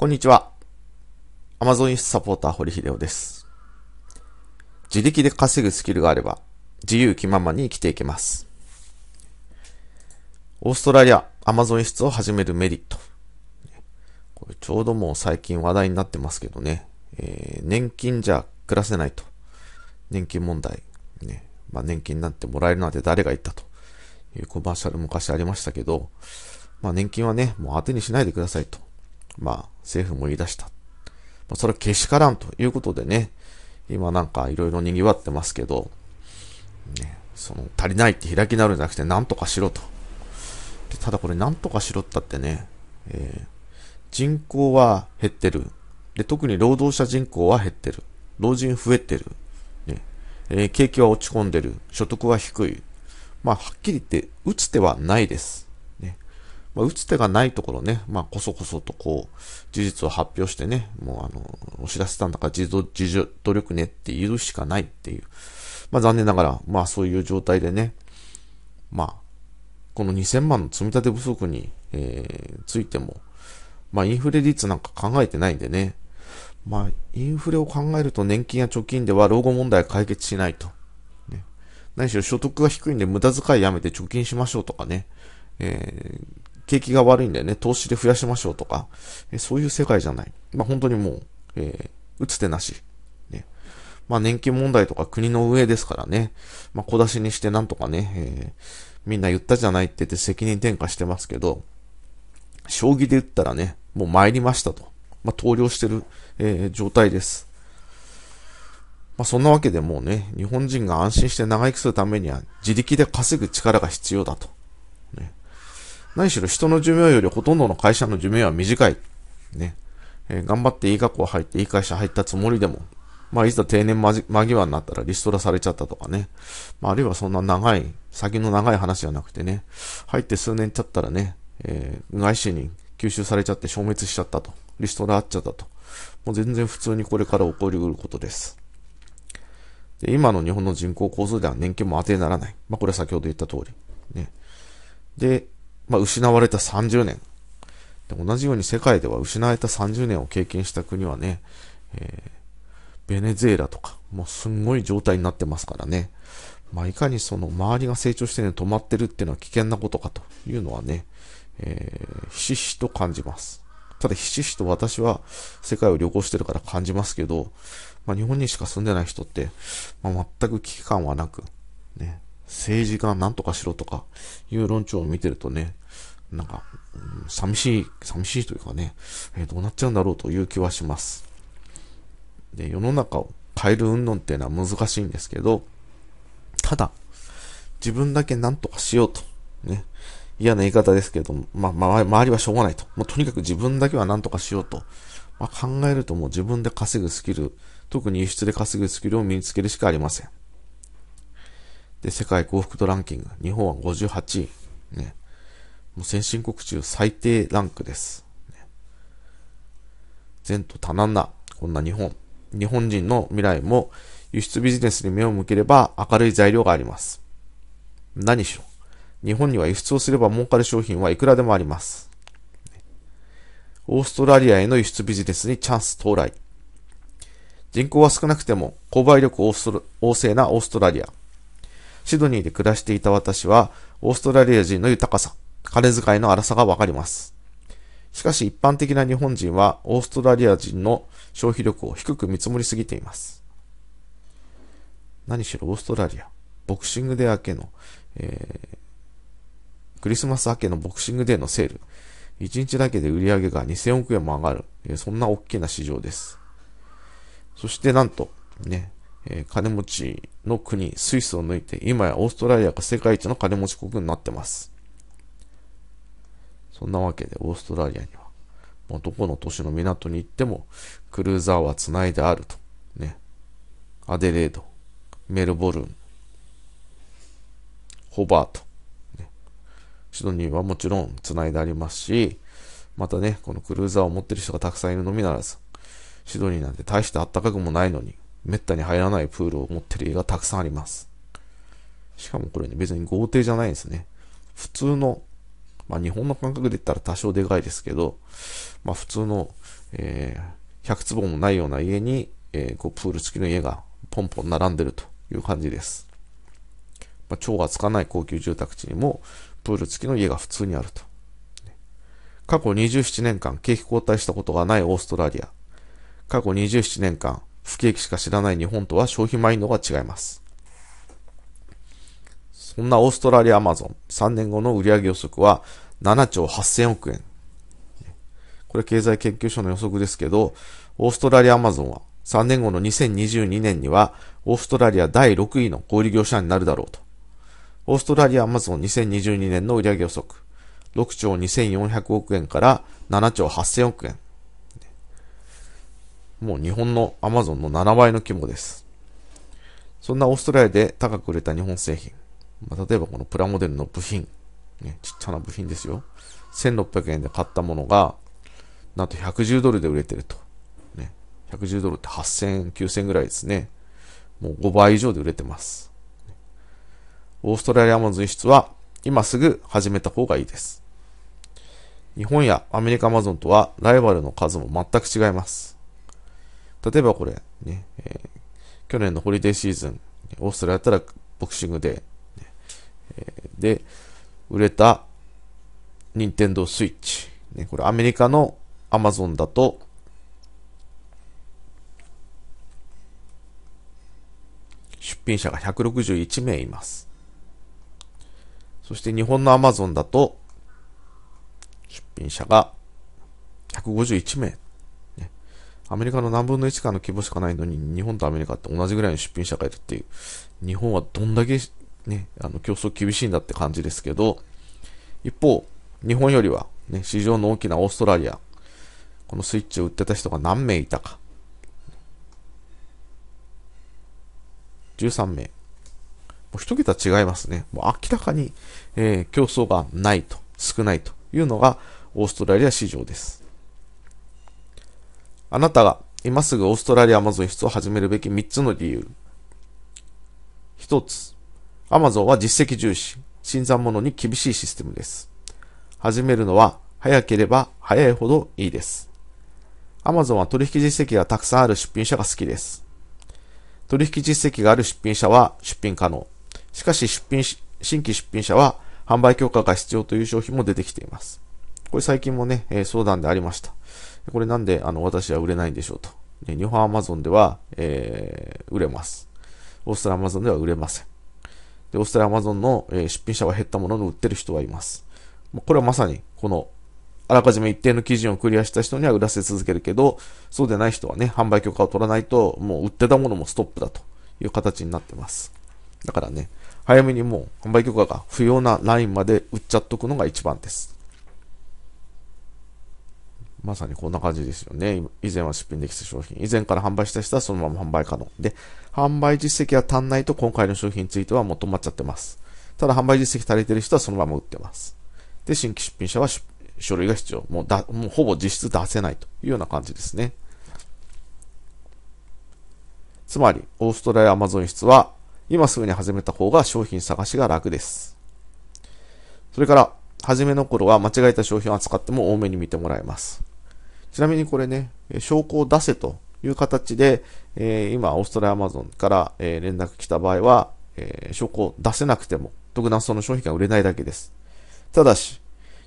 こんにちは。Amazon サポーター堀秀夫です。自力で稼ぐスキルがあれば、自由気ままに生きていけます。オーストラリア、Amazon 輸出を始めるメリット。これちょうどもう最近話題になってますけどね。えー、年金じゃ暮らせないと。年金問題。ね。まあ、年金なんてもらえるなんて誰が言ったというコマーシャル昔ありましたけど、まあ、年金はね、もう当てにしないでくださいと。まあ、政府も言い出した。まそれはけしからんということでね、今なんかいろいろ賑わってますけど、ね、その足りないって開き直るんじゃなくて何とかしろと。でただこれ何とかしろったってね、えー、人口は減ってる。で、特に労働者人口は減ってる。老人増えてる。ね、えー、景気は落ち込んでる。所得は低い。まあ、はっきり言って、打つ手はないです。まあ、打つ手がないところね、まあ、こそこそとこう、事実を発表してね、もうあの、お知らせたんだから自助努力ねって言うしかないっていう。まあ、残念ながら、まあ、そういう状態でね、まあ、この2000万の積み立て不足に、えー、ついても、まあ、インフレ率なんか考えてないんでね、まあ、インフレを考えると年金や貯金では老後問題は解決しないと。何しろ所得が低いんで無駄遣いやめて貯金しましょうとかね、えー、景気が悪いんでね、投資で増やしましょうとか、えそういう世界じゃない。まあ、本当にもう、えー、打つ手なし。ね。まあ、年金問題とか国の上ですからね、まあ、小出しにしてなんとかね、えー、みんな言ったじゃないって言って責任転嫁してますけど、将棋で打ったらね、もう参りましたと。まあ、投了してる、えー、状態です。まあ、そんなわけでもうね、日本人が安心して長生きするためには自力で稼ぐ力が必要だと。何しろ人の寿命よりほとんどの会社の寿命は短い。ね。えー、頑張っていい学校入っていい会社入ったつもりでも、まあ、いざ定年間際になったらリストラされちゃったとかね。まあ、あるいはそんな長い、先の長い話じゃなくてね、入って数年経ったらね、えー、外資に吸収されちゃって消滅しちゃったと。リストラあっちゃったと。もう全然普通にこれから起こりうることです。で、今の日本の人口構造では年金も当てにならない。まあ、これは先ほど言った通り。ね。で、まあ、失われた30年。同じように世界では失われた30年を経験した国はね、えー、ベネズエラとか、もうすんごい状態になってますからね。まあ、いかにその周りが成長してね、止まってるっていうのは危険なことかというのはね、えー、ひしひしと感じます。ただひしひしと私は世界を旅行してるから感じますけど、まあ、日本にしか住んでない人って、まあ、全く危機感はなく、ね、政治が何とかしろとかいう論調を見てるとね、なんか、うん、寂しい、寂しいというかね、えー、どうなっちゃうんだろうという気はします。で、世の中を変える運動っていうのは難しいんですけど、ただ、自分だけ何とかしようと。ね。嫌な言い方ですけど、まあ、周りはしょうがないと。もうとにかく自分だけは何とかしようと。まあ、考えるともう自分で稼ぐスキル、特に輸出で稼ぐスキルを身につけるしかありません。で、世界幸福度ランキング、日本は58位。ね。もう先進国中最低ランクです。ね、前途多難な、こんな日本。日本人の未来も輸出ビジネスに目を向ければ明るい材料があります。何しろ。日本には輸出をすれば儲かる商品はいくらでもあります。オーストラリアへの輸出ビジネスにチャンス到来。人口は少なくても購買力旺盛なオーストラリア。シドニーで暮らしていた私は、オーストラリア人の豊かさ、金遣いの荒さがわかります。しかし一般的な日本人は、オーストラリア人の消費力を低く見積もりすぎています。何しろオーストラリア、ボクシングデー明けの、えー、クリスマス明けのボクシングデーのセール、1日だけで売り上げが2000億円も上がる、えそんな大きな市場です。そしてなんと、ね、えー、金持ちの国、スイスを抜いて、今やオーストラリアが世界一の金持ち国になってます。そんなわけで、オーストラリアには、もうどこの都市の港に行っても、クルーザーは繋いであると。ね。アデレード、メルボルン、ホバート、ね、シドニーはもちろん繋いでありますし、またね、このクルーザーを持ってる人がたくさんいるのみならず、シドニーなんて大してあったかくもないのに、めったに入らないプールを持ってる家がたくさんあります。しかもこれね、別に豪邸じゃないんですね。普通の、まあ日本の感覚で言ったら多少でかいですけど、まあ普通の、えー、100坪もないような家に、えー、こうプール付きの家がポンポン並んでるという感じです。まあ、超がつかない高級住宅地にも、プール付きの家が普通にあると。過去27年間景気後退したことがないオーストラリア。過去27年間不景気しか知らない日本とは消費マインドが違います。そんなオーストラリアアマゾン、3年後の売上予測は7兆8000億円。これ経済研究所の予測ですけど、オーストラリアアマゾンは3年後の2022年にはオーストラリア第6位の小売業者になるだろうと。オーストラリアアマゾン2022年の売上予測、6兆2400億円から7兆8000億円。もう日本の Amazon の7倍の規模です。そんなオーストラリアで高く売れた日本製品。まあ、例えばこのプラモデルの部品。ね、ちっちゃな部品ですよ。1600円で買ったものが、なんと110ドルで売れてると。ね、110ドルって8000、9000ぐらいですね。もう5倍以上で売れてます。オーストラリアアマゾン輸出は今すぐ始めた方がいいです。日本やアメリカアマゾンとはライバルの数も全く違います。例えばこれ、ね、えー、去年のホリデーシーズン、オーストラリアだったらボクシングデー、ねえー、で、売れた任天堂スイッチ、ね、これアメリカのアマゾンだと、出品者が161名います。そして日本の Amazon だと、出品者が151名。アメリカの何分の1かの規模しかないのに、日本とアメリカって同じぐらいの出品がいるっていう、日本はどんだけね、あの競争厳しいんだって感じですけど、一方、日本よりは、ね、市場の大きなオーストラリア、このスイッチを売ってた人が何名いたか。13名。もう一桁違いますね。もう明らかに、えー、競争がないと、少ないというのがオーストラリア市場です。あなたが今すぐオーストラリアアマゾン輸出を始めるべき3つの理由。1つ、アマゾンは実績重視、新参者に厳しいシステムです。始めるのは早ければ早いほどいいです。アマゾンは取引実績がたくさんある出品者が好きです。取引実績がある出品者は出品可能。しかし出品し、新規出品者は販売許可が必要という商品も出てきています。これ最近もね、え相談でありました。これなんであの私は売れないんでしょうと。日本アマゾンでは、えー、売れます。オーストラリアアマゾンでは売れません。で、オーストラリアアマゾンの、えー、出品者は減ったものの売ってる人はいます。これはまさに、この、あらかじめ一定の基準をクリアした人には売らせ続けるけど、そうでない人はね、販売許可を取らないと、もう売ってたものもストップだという形になってます。だからね、早めにもう販売許可が不要なラインまで売っちゃっとくのが一番です。まさにこんな感じですよね。以前は出品できた商品。以前から販売した人はそのまま販売可能。で、販売実績が足んないと今回の商品についてはもう止まっちゃってます。ただ販売実績足りてる人はそのまま売ってます。で、新規出品者は書類が必要。もうだ、もうほぼ実質出せないというような感じですね。つまり、オーストラリアアマゾン室は、今すぐに始めた方が商品探しが楽です。それから、初めの頃は間違えた商品を扱っても多めに見てもらえます。ちなみにこれね、証拠を出せという形で、えー、今、オーストラリアアマゾンから、えー、連絡来た場合は、えー、証拠を出せなくても、特段その商品が売れないだけです。ただし、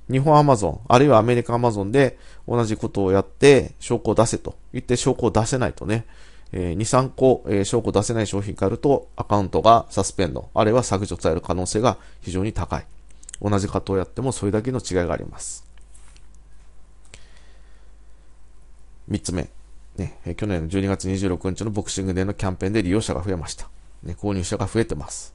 日本アマゾン、あるいはアメリカアマゾンで同じことをやって、証拠を出せと言って証拠を出せないとね、えー、2、3個、えー、証拠を出せない商品があると、アカウントがサスペンド、あるいは削除される可能性が非常に高い。同じ方をやってもそれだけの違いがあります。3つ目、ね、去年の12月26日のボクシングデーのキャンペーンで利用者が増えました。ね、購入者が増えてます。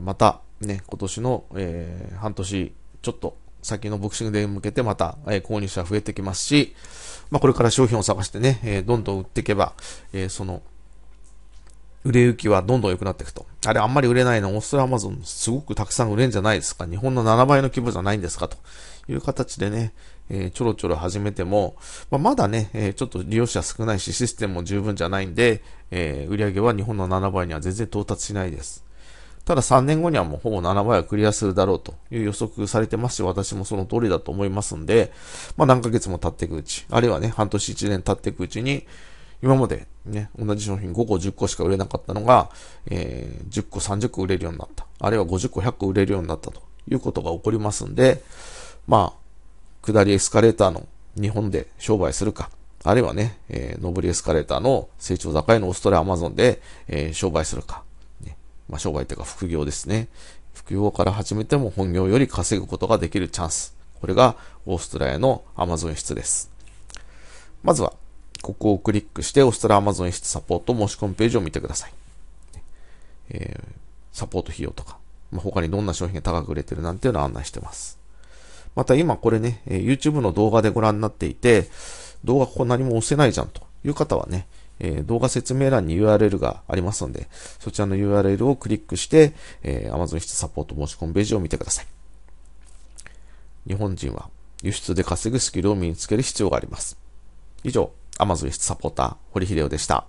また、ね、今年の、えー、半年ちょっと先のボクシングデーに向けてまた、えー、購入者増えてきますし、まあ、これから商品を探してね、えー、どんどん売っていけば、えー、その売れ行きはどんどん良くなっていくと。あれあんまり売れないの、オーストラアマゾンすごくたくさん売れんじゃないですか。日本の7倍の規模じゃないんですかという形でね、えー、ちょろちょろ始めても、まあ、まだね、えー、ちょっと利用者少ないし、システムも十分じゃないんで、えー、売り上げは日本の7倍には全然到達しないです。ただ3年後にはもうほぼ7倍はクリアするだろうという予測されてますし、私もその通りだと思いますんで、まあ何ヶ月も経っていくうち、あるいはね、半年1年経っていくうちに、今までね、同じ商品5個10個しか売れなかったのが、えー、10個30個売れるようになった。あるいは50個100個売れるようになったということが起こりますんで、まあ、下りエスカレーターの日本で商売するか、あるいはね、えー、上りエスカレーターの成長高いのオーストラリア、アマゾンで、えー、商売するか、ね、まあ、商売っていうか副業ですね。副業から始めても本業より稼ぐことができるチャンス。これがオーストラリアのアマゾン室です。まずは、ここをクリックして、オストラ Amazon 室サポート申し込みページを見てください。えー、サポート費用とか、まあ、他にどんな商品が高く売れてるなんていうのを案内してます。また今これね、えー、YouTube の動画でご覧になっていて、動画ここ何も押せないじゃんという方はね、えー、動画説明欄に URL がありますので、そちらの URL をクリックして、えー、Amazon 室サポート申し込みページを見てください。日本人は輸出で稼ぐスキルを身につける必要があります。以上、Amazon サポーター、堀秀夫でした。